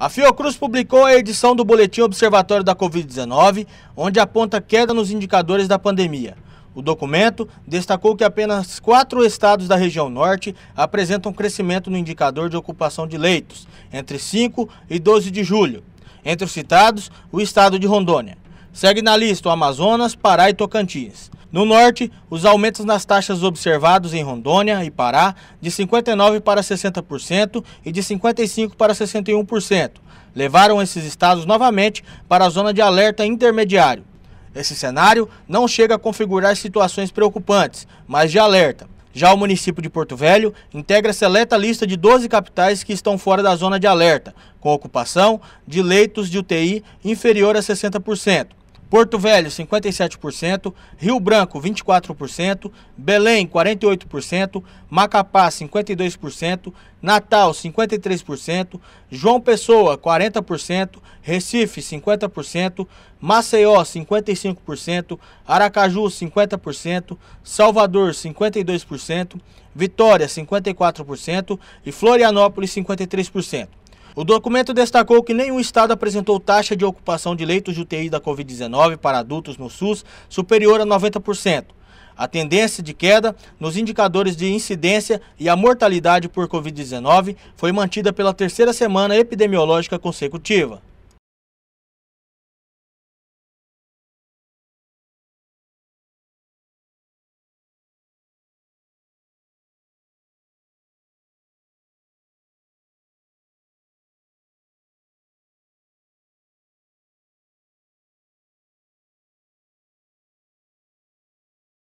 A Fiocruz publicou a edição do Boletim Observatório da Covid-19, onde aponta queda nos indicadores da pandemia. O documento destacou que apenas quatro estados da região norte apresentam crescimento no indicador de ocupação de leitos, entre 5 e 12 de julho. Entre os citados, o estado de Rondônia. Segue na lista o Amazonas, Pará e Tocantins. No norte, os aumentos nas taxas observados em Rondônia e Pará de 59 para 60% e de 55 para 61% levaram esses estados novamente para a zona de alerta intermediário. Esse cenário não chega a configurar situações preocupantes, mas de alerta. Já o município de Porto Velho integra a seleta lista de 12 capitais que estão fora da zona de alerta, com ocupação de leitos de UTI inferior a 60%. Porto Velho, 57%, Rio Branco, 24%, Belém, 48%, Macapá, 52%, Natal, 53%, João Pessoa, 40%, Recife, 50%, Maceió, 55%, Aracaju, 50%, Salvador, 52%, Vitória, 54% e Florianópolis, 53%. O documento destacou que nenhum estado apresentou taxa de ocupação de leitos de UTI da Covid-19 para adultos no SUS superior a 90%. A tendência de queda nos indicadores de incidência e a mortalidade por Covid-19 foi mantida pela terceira semana epidemiológica consecutiva.